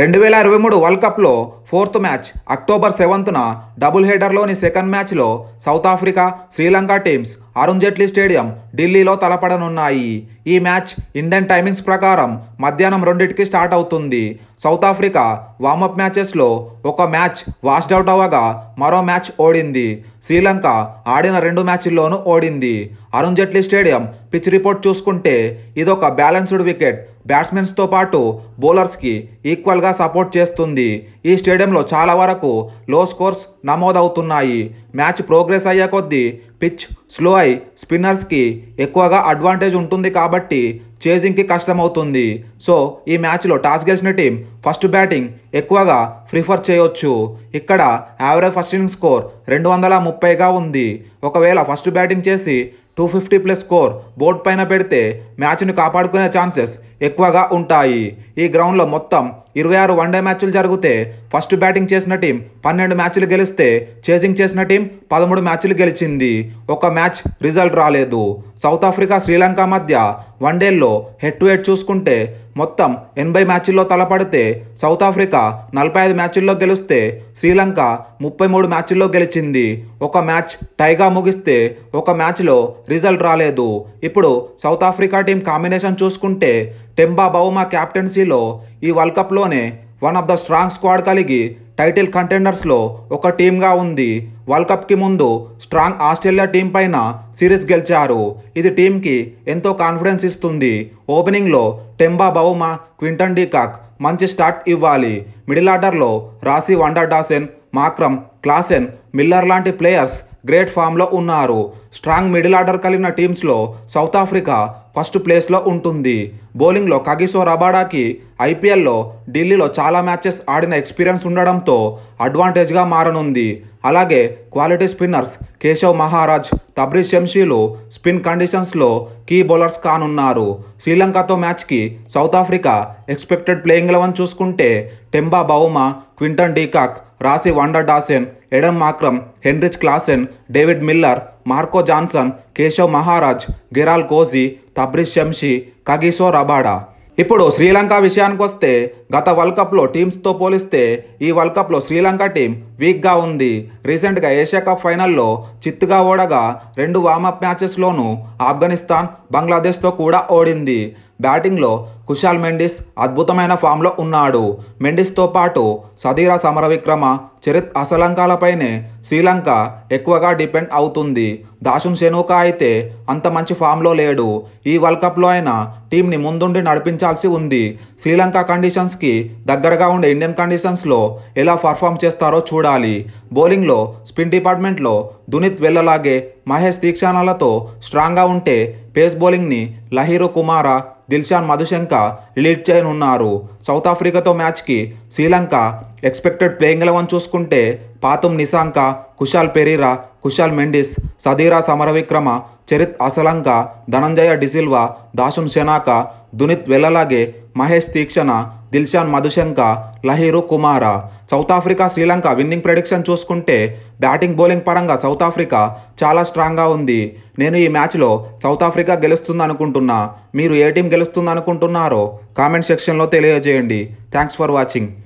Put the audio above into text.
రెండు వేల ఇరవై మూడు వరల్డ్ కప్లో ఫోర్త్ మ్యాచ్ అక్టోబర్ సెవెంత్న డబుల్ హెడర్లోని సెకండ్ మ్యాచ్లో South Africa Sri Lanka teams Arun Jaitley stadium ఢిల్లీలో తలపడనున్నాయి ఈ మ్యాచ్ ఇండియన్ టైమింగ్స్ ప్రకారం మధ్యాహ్నం రెండింటికి స్టార్ట్ అవుతుంది సౌత్ ఆఫ్రికా వార్మప్ మ్యాచెస్లో ఒక మ్యాచ్ వాష్డ్ అవుట్ అవ్వగా మరో మ్యాచ్ ఓడింది శ్రీలంక ఆడిన రెండు మ్యాచ్ల్లోనూ ఓడింది Arun Jaitley stadium pitch report చూసుకుంటే ఇదొక బ్యాలెన్స్డ్ వికెట్ బ్యాట్స్మెన్స్తో పాటు బౌలర్స్కి ఈక్వల్గా సపోర్ట్ చేస్తుంది ఈ స్టేడియంలో చాలా వరకు లో స్కోర్స్ నమోదవుతున్నాయి మ్యాచ్ ప్రోగ్రెస్ అయ్యే కొద్దీ పిచ్ స్లో అయి స్పిన్నర్స్కి ఎక్కువగా అడ్వాంటేజ్ ఉంటుంది కాబట్టి చేజింగ్కి కష్టమవుతుంది సో ఈ మ్యాచ్లో టాస్ గెలిచిన టీం ఫస్ట్ బ్యాటింగ్ ఎక్కువగా ప్రిఫర్ చేయొచ్చు ఇక్కడ యావరేజ్ ఫస్ట్ ఇన్నింగ్ స్కోర్ రెండు వందల ముప్పైగా ఉంది ఒకవేళ ఫస్ట్ బ్యాటింగ్ చేసి two fifty plus score board పైన పెడితే మ్యాచ్ను కాపాడుకునే ఛాన్సెస్ ఎక్కువగా ఉంటాయి ఈ గ్రౌండ్లో మొత్తం ఇరవై ఆరు వన్డే మ్యాచ్లు జరిగితే ఫస్ట్ బ్యాటింగ్ చేసిన టీం పన్నెండు మ్యాచ్లు గెలిస్తే చేసింగ్ చేసిన టీం పదమూడు మ్యాచ్లు గెలిచింది ఒక మ్యాచ్ రిజల్ట్ రాలేదు సౌత్ ఆఫ్రికా శ్రీలంక మధ్య వన్డేల్లో హెడ్ టు హెడ్ చూసుకుంటే మొత్తం ఎనభై మ్యాచ్ల్లో తలపడితే సౌత్ ఆఫ్రికా నలభై ఐదు మ్యాచ్ల్లో గెలిస్తే శ్రీలంక ముప్పై మూడు మ్యాచ్ల్లో గెలిచింది ఒక మ్యాచ్ టైగా ముగిస్తే ఒక మ్యాచ్లో రిజల్ట్ రాలేదు ఇప్పుడు సౌత్ ఆఫ్రికా టీం కాంబినేషన్ చూసుకుంటే టెంబా బౌమా క్యాప్టెన్సీలో ఈ వరల్డ్ కప్లోనే one of the strong squad కలిగి టైటిల్ కంటెండర్స్లో ఒక టీమ్గా ఉంది వరల్డ్ కప్కి ముందు స్ట్రాంగ్ ఆస్ట్రేలియా టీం పైన సిరీస్ గెలిచారు ఇది టీంకి ఎంతో కాన్ఫిడెన్స్ ఇస్తుంది ఓపెనింగ్లో టెంబా బౌమా క్వింటన్ డీకాక్ మంచి స్టార్ట్ ఇవ్వాలి మిడిల్ ఆర్డర్లో Rassie van der Dussen Markram Klaasen Miller లాంటి ప్లేయర్స్ గ్రేట్ ఫామ్లో ఉన్నారు స్ట్రాంగ్ మిడిల్ ఆర్డర్ కలిగిన టీమ్స్లో సౌత్ ఆఫ్రికా ఫస్ట్ ప్లేస్లో ఉంటుంది బౌలింగ్లో కగిసో రబాడాకి ఐపీఎల్లో ఢిల్లీలో చాలా మ్యాచెస్ ఆడిన ఎక్స్పీరియన్స్ ఉండడంతో అడ్వాంటేజ్గా మారనుంది అలాగే క్వాలిటీ స్పిన్నర్స్ కేశవ్ మహారాజ్ తబ్రీజ్ షంషీలు స్పిన్ కండిషన్స్లో కీ బౌలర్స్ కానున్నారు శ్రీలంకతో మ్యాచ్కి South Africa expected playing eleven చూసుకుంటే Temba Bavuma Quinton de Kock Rassie van der Dussen Aiden Markram Heinrich Klaasen David Miller Marco Jansen Keshav Maharaj గిరాల్ Coetzee Tabraiz Shamsi Kagiso Rabada ఇప్పుడు శ్రీలంక విషయానికి వస్తే గత వరల్డ్ కప్లో టీమ్స్తో పోలిస్తే ఈ వరల్డ్ కప్లో శ్రీలంక టీం వీక్గా ఉంది రీసెంట్గా ఏషియా కప్ ఫైనల్లో చిత్తుగా ఓడగా రెండు వార్మప్ మ్యాచెస్లోనూ ఆఫ్ఘనిస్తాన్ బంగ్లాదేశ్తో కూడా ఓడింది బ్యాటింగ్లో కుషాల్ మెండిస్ అద్భుతమైన ఫామ్లో ఉన్నాడు మెండిస్తో పాటు సదీర సమరవిక్రమ చరిత్ అసలంకాలపైనే శ్రీలంక ఎక్కువగా డిపెండ్ అవుతుంది దాషున్ షెనుక అయితే అంత మంచి ఫామ్లో లేడు ఈ వరల్డ్ కప్లో అయినా టీంని ముందుండి నడిపించాల్సి ఉంది శ్రీలంక కండిషన్స్ కండిషన్స్కి దగ్గరగా ఉండే ఇండియన్ కండిషన్స్లో ఎలా పర్ఫామ్ చేస్తారో చూడాలి బౌలింగ్లో స్పిన్ డిపార్ట్మెంట్లో దునిత్ వెళ్ళలాగే మహేష్ దీక్షానాలతో స్ట్రాంగ్గా ఉంటే పేస్ బౌలింగ్ని లహీరు కుమార దిల్షాన్ మధుశంక లీడ్ చేయనున్నారు సౌత్ ఆఫ్రికాతో మ్యాచ్కి శ్రీలంక ఎక్స్పెక్టెడ్ ప్లేయింగ్ ఎలవన్ చూసుకుంటే Pathum Nissanka Kusal Perera Kusal Mendis Sadeera Samarawickrama Charith Asalanka Dhananjaya de Silva Dasun Shanaka Dunith Wellalage Maheesh Theekshana Dilshan Madushanka Lahiru Kumara South Africa Sri Lanka winning prediction చూసుకుంటే బ్యాటింగ్ బౌలింగ్ పరంగా సౌత్ ఆఫ్రికా చాలా స్ట్రాంగ్గా ఉంది నేను ఈ మ్యాచ్లో సౌత్ ఆఫ్రికా గెలుస్తుంది అనుకుంటున్నా మీరు ఏ టీం గెలుస్తుంది అనుకుంటున్నారో కామెంట్ సెక్షన్లో తెలియజేయండి థ్యాంక్స్ ఫర్ వాచింగ్